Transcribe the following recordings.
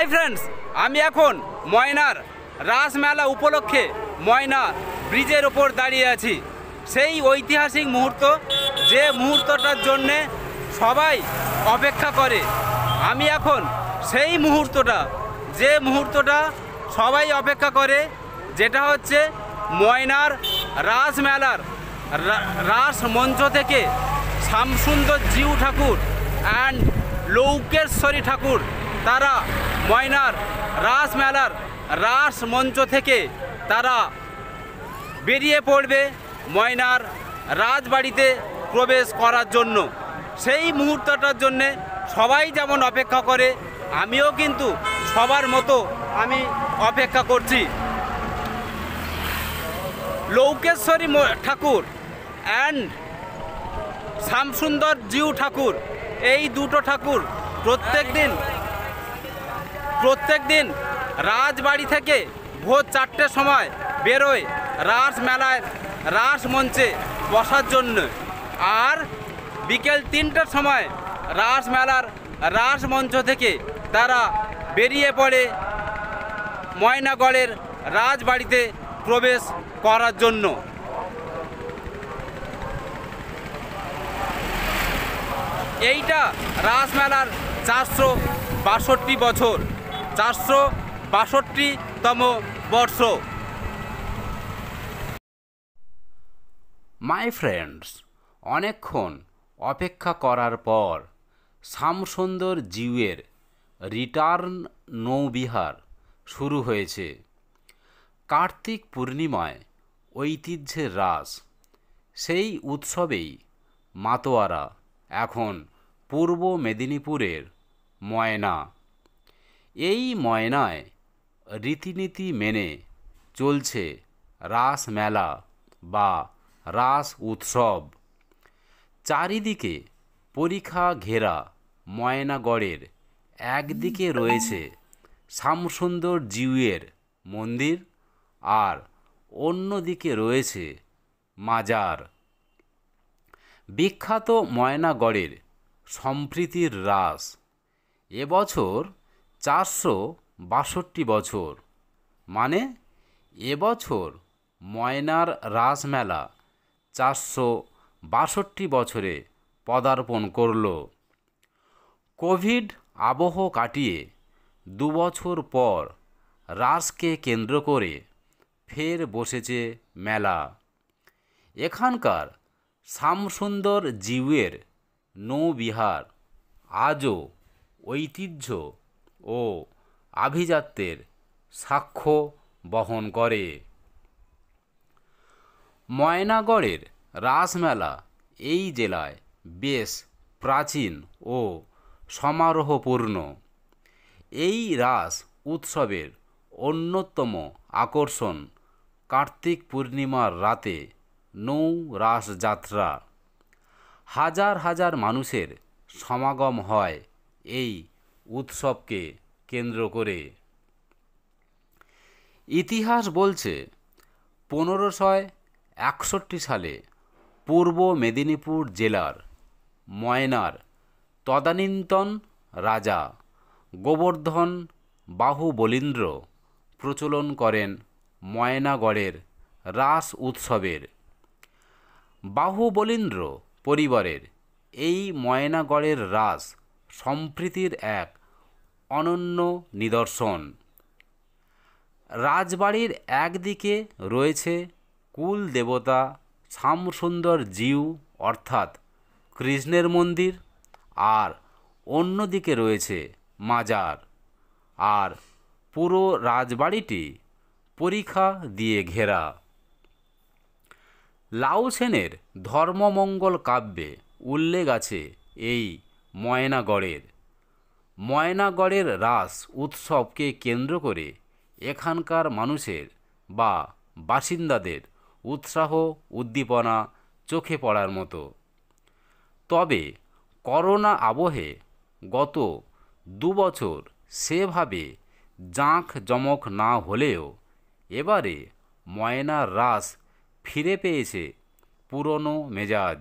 hi friends আমি এখন ময়নার রাসমেলা উপলক্ষে ময়না ব্রিজের ওপর দাঁড়িয়ে আছি সেই ঐতিহাসিক মুহূর্ত যে মুহূর্তটার জন্যে সবাই অপেক্ষা করে আমি এখন সেই মুহূর্তটা যে মুহূর্তটা সবাই অপেক্ষা করে যেটা হচ্ছে ময়নার রাসমেলার রাস মঞ্চ থেকে শ্যামসুন্দর জিউ ঠাকুর অ্যান্ড লৌকেশ্বরী ঠাকুর তারা ময়নার রাসমেলার রাস মঞ্চ থেকে তারা বেরিয়ে পড়বে ময়নার রাজবাড়িতে প্রবেশ করার জন্য সেই মুহূর্তটার জন্যে সবাই যেমন অপেক্ষা করে আমিও কিন্তু সবার মতো আমি অপেক্ষা করছি লৌকেশ্বরী ঠাকুর অ্যান্ড শ্যামসুন্দর জিউ ঠাকুর এই দুটো ঠাকুর প্রত্যেক দিন প্রত্যেক দিন রাজবাড়ি থেকে ভোর চারটের সময় বেরোয় রাস মেলায় রাস মঞ্চে বসার জন্য আর বিকেল তিনটার সময় রাস মেলার রাস মঞ্চ থেকে তারা বেরিয়ে পড়ে ময়নাগড়ের রাজবাড়িতে প্রবেশ করার জন্য এইটা রাসমেলার চারশো বাষট্টি বছর চারশো বাষট্টিতম বর্ষ মাই ফ্রেন্ডস অনেকক্ষণ অপেক্ষা করার পর শ্যামসুন্দর জিউয়ের রিটার্ন নৌবিহার শুরু হয়েছে কার্তিক পূর্ণিমায় ঐতিহ্যের রাস সেই উৎসবেই মাতোয়ারা এখন পূর্ব মেদিনীপুরের ময়না এই ময়নায় রীতিনীতি মেনে চলছে রাস মেলা বা রাস উৎসব চারিদিকে পরীক্ষা ঘেরা ময়নাগড়ের একদিকে রয়েছে শ্যামসুন্দর জিউয়ের মন্দির আর অন্যদিকে রয়েছে মাজার বিখ্যাত ময়নাগড়ের সম্প্রীতির রাস এবছর চারশো বাষট্টি বছর মানে এবছর ময়নার রাজমেলা চারশো বাষট্টি বছরে পদার্পণ করল কোভিড আবহ কাটিয়ে দুবছর পর রাসকে কেন্দ্র করে ফের বসেছে মেলা এখানকার শ্যামসুন্দর জিউয়ের নৌবিহার আজও ঐতিহ্য ও আভিজাত্যের সাক্ষ্য বহন করে ময়নাগড়ের রাসমেলা এই জেলায় বেশ প্রাচীন ও সমারোহপূর্ণ এই রাস উৎসবের অন্যতম আকর্ষণ কার্তিক পূর্ণিমার রাতে নৌ রাসযাত্রা হাজার হাজার মানুষের সমাগম হয় এই উৎসবকে কেন্দ্র করে ইতিহাস বলছে পনেরোশয় একষট্টি সালে পূর্ব মেদিনীপুর জেলার ময়নার তদানীন্তন রাজা গোবর্ধন বাহুবলীন্দ্র প্রচলন করেন ময়নাগড়ের রাস উৎসবের বাহুবলীন্দ্র পরিবারের এই ময়নাগড়ের রাস সম্প্রীতির এক অনন্য নিদর্শন রাজবাড়ির একদিকে রয়েছে কুল দেবতা শ্যামসুন্দর জিউ অর্থাৎ কৃষ্ণের মন্দির আর অন্যদিকে রয়েছে মাজার আর পুরো রাজবাড়িটি পরীক্ষা দিয়ে ঘেরা লাউসেনের ধর্মমঙ্গল কাব্যে উল্লেখ আছে এই ময়নাগড়ের ময়নাগড়ের রাস উৎসবকে কেন্দ্র করে এখানকার মানুষের বা বাসিন্দাদের উৎসাহ উদ্দীপনা চোখে পড়ার মতো তবে করোনা আবহে গত দুবছর সেভাবে জাঁক জমক না হলেও এবারে ময়নার রাস ফিরে পেয়েছে পুরনো মেজাজ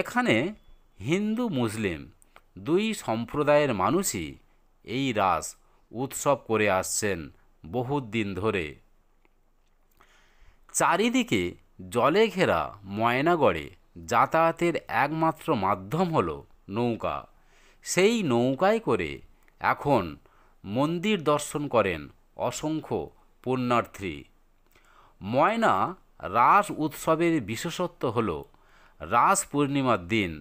এখানে হিন্দু মুসলিম দুই সম্প্রদায়ের মানুষই এই রাস উৎসব করে আসছেন বহুত দিন ধরে চারিদিকে জলে ঘেরা ময়নাগড়ে যাতায়াতের একমাত্র মাধ্যম হলো নৌকা সেই নৌকায় করে এখন মন্দির দর্শন করেন অসংখ্য পুণ্যার্থী ময়না রাস উৎসবের বিশেষত্ব হল রাস পূর্ণিমার দিন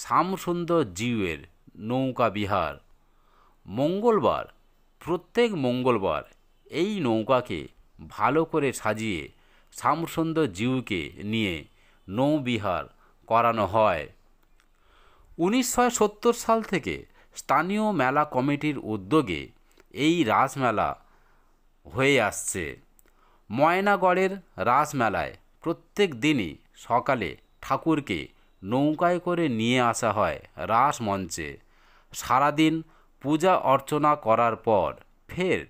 শ্যামসুন্দর জিউয়ের নৌকা বিহার মঙ্গলবার প্রত্যেক মঙ্গলবার এই নৌকাকে ভালো করে সাজিয়ে শ্যামসুন্দর জিউকে নিয়ে নৌবিহার করানো হয় উনিশশো সাল থেকে স্থানীয় মেলা কমিটির উদ্যোগে এই রাসমেলা হয়ে আসছে ময়নাগড়ের রাসমেলায় প্রত্যেক দিনই সকালে ঠাকুরকে নৌকায় করে নিয়ে আসা হয় রাস মঞ্চে সারাদিন পূজা অর্চনা করার পর ফের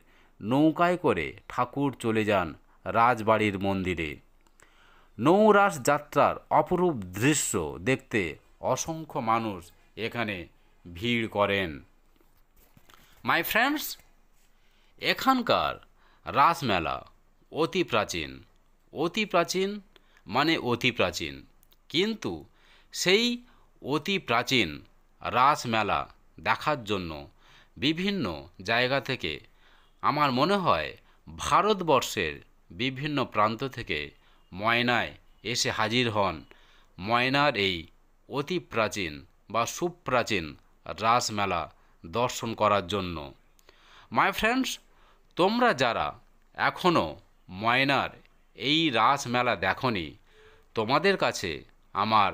নৌকায় করে ঠাকুর চলে যান রাজবাড়ির মন্দিরে নৌরাস যাত্রার অপরূপ দৃশ্য দেখতে অসংখ্য মানুষ এখানে ভিড় করেন মাই ফ্রেন্ডস এখানকার রাসমেলা অতি প্রাচীন অতি প্রাচীন মানে অতি প্রাচীন কিন্তু সেই অতি প্রাচীন রাসমেলা দেখার জন্য বিভিন্ন জায়গা থেকে আমার মনে হয় ভারতবর্ষের বিভিন্ন প্রান্ত থেকে ময়নায় এসে হাজির হন ময়নার এই অতি প্রাচীন বা সুপ্রাচীন রাসমেলা দর্শন করার জন্য মাই ফ্রেন্ডস তোমরা যারা এখনও ময়নার এই রাসমেলা দেখনি তোমাদের কাছে আমার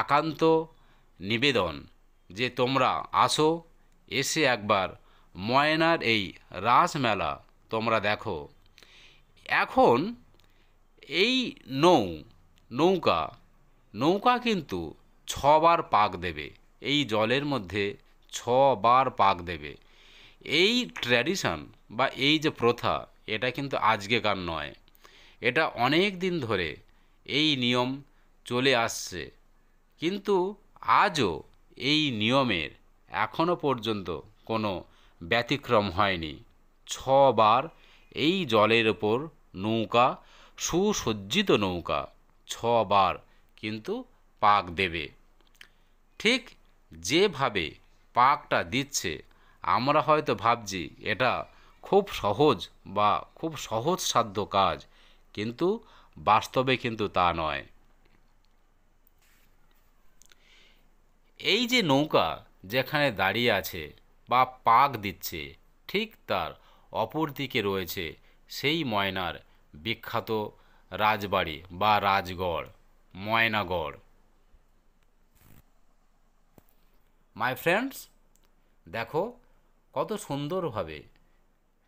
একান্ত নিবেদন যে তোমরা আসো এসে একবার ময়নার এই রাসমেলা তোমরা দেখো এখন এই নৌ নৌকা নৌকা কিন্তু ছবার পাক দেবে এই জলের মধ্যে ছবার পাক দেবে এই ট্র্যাডিশন বা এই যে প্রথা এটা কিন্তু আজকেকার নয় এটা অনেক দিন ধরে এই নিয়ম চলে আসছে কিন্তু আজও এই নিয়মের এখনও পর্যন্ত কোনো ব্যতিক্রম হয়নি ছবার এই জলের ওপর নৌকা সুসজ্জিত নৌকা ছবার কিন্তু পাক দেবে ঠিক যেভাবে পাকটা দিচ্ছে আমরা হয়তো ভাবছি এটা খুব সহজ বা খুব সহজ সাধ্য কাজ কিন্তু বাস্তবে কিন্তু তা নয় এই যে নৌকা যেখানে দাঁড়িয়ে আছে বা পাক দিচ্ছে ঠিক তার অপর দিকে রয়েছে সেই ময়নার বিখ্যাত রাজবাড়ি বা রাজগড় ময়নাগড় মাই ফ্রেন্ডস দেখো কত সুন্দরভাবে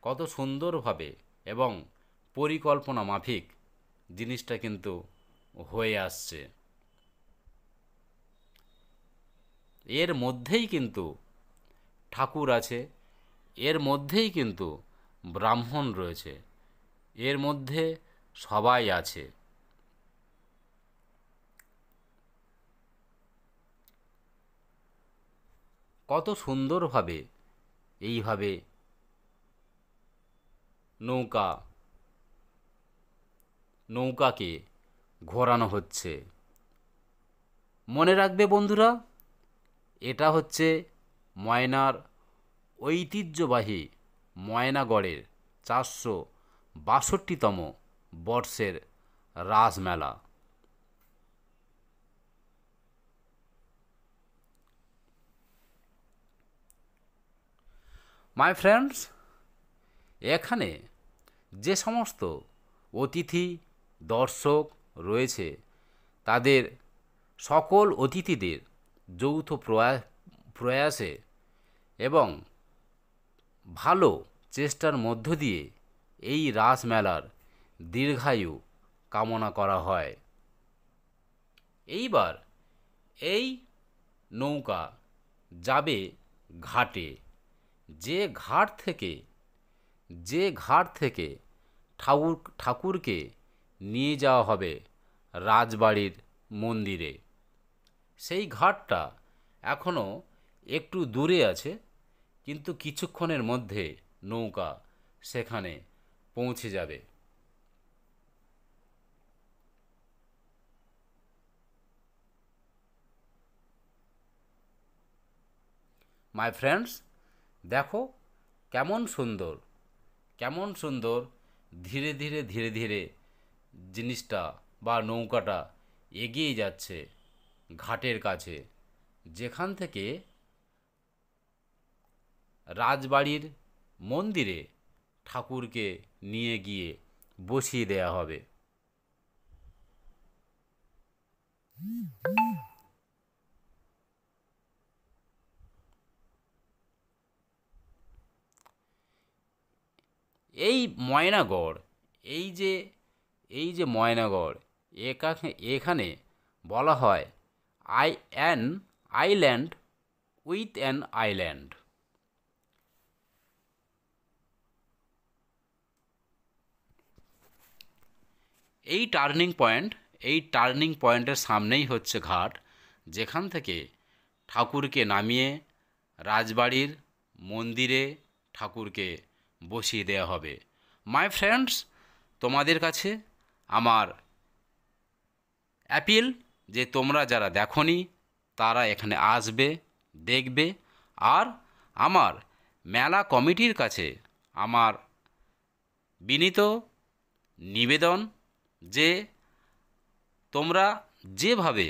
কত সুন্দরভাবে এবং পরিকল্পনা মাফিক জিনিসটা কিন্তু হয়ে আসছে এর মধ্যেই কিন্তু ঠাকুর আছে এর মধ্যেই কিন্তু ব্রাহ্মণ রয়েছে এর মধ্যে সবাই আছে কত সুন্দরভাবে এইভাবে নৌকা নৌকাকে ঘোরানো হচ্ছে মনে রাখবে বন্ধুরা এটা হচ্ছে ময়নার ঐতিহ্যবাহী ময়নাগড়ের চারশো বাষট্টিতম বর্ষের রাজমেলা মাই ফ্রেন্ডস এখানে যে সমস্ত অতিথি দর্শক রয়েছে তাদের সকল অতিথিদের যৌথ প্রয়াসে এবং ভালো চেষ্টার মধ্য দিয়ে এই রাসমেলার দীর্ঘায়ু কামনা করা হয় এইবার এই নৌকা যাবে ঘাটে যে ঘাট থেকে যে ঘাট থেকে ঠাকুর ঠাকুরকে নিয়ে যাওয়া হবে রাজবাড়ির মন্দিরে সেই ঘাটটা এখনও একটু দূরে আছে কিন্তু কিছুক্ষণের মধ্যে নৌকা সেখানে পৌঁছে যাবে মাই ফ্রেন্ডস দেখো কেমন সুন্দর কেমন সুন্দর ধীরে ধীরে ধীরে ধীরে জিনিসটা বা নৌকাটা এগিয়ে যাচ্ছে ঘাটের কাছে যেখান থেকে রাজবাড়ির মন্দিরে ঠাকুরকে নিয়ে গিয়ে বসিয়ে দেয়া হবে এই ময়নাগড় এই যে এই যে ময়নাগড় এখানে বলা হয় I an island with an island এই টার্নিং পয়েন্ট এই টার্নিং পয়েন্টের সামনেই হচ্ছে ঘাট যেখান থেকে ঠাকুরকে নামিয়ে রাজবাড়ির মন্দিরে ঠাকুরকে বসিয়ে দেওয়া হবে মাই ফ্রেন্ডস তোমাদের কাছে আমার অ্যাপিল যে তোমরা যারা দেখনি তারা এখানে আসবে দেখবে আর আমার মেলা কমিটির কাছে আমার বিনীত নিবেদন যে তোমরা যেভাবে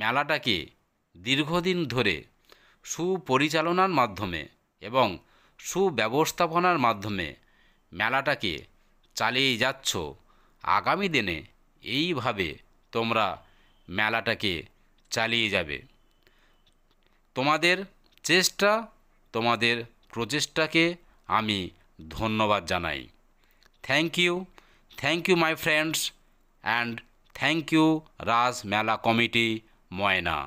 মেলাটাকে দীর্ঘদিন ধরে সুপরিচালনার মাধ্যমে এবং সুব্যবস্থাপনার মাধ্যমে মেলাটাকে চালিয়ে যাচ্ছ আগামী দিনে এইভাবে তোমরা মেলাটাকে চালিয়ে যাবে তোমাদের চেষ্টা তোমাদের প্রচেষ্টাকে আমি ধন্যবাদ জানাই thank you thank you my friends and thank you Raj Mela committee Moyna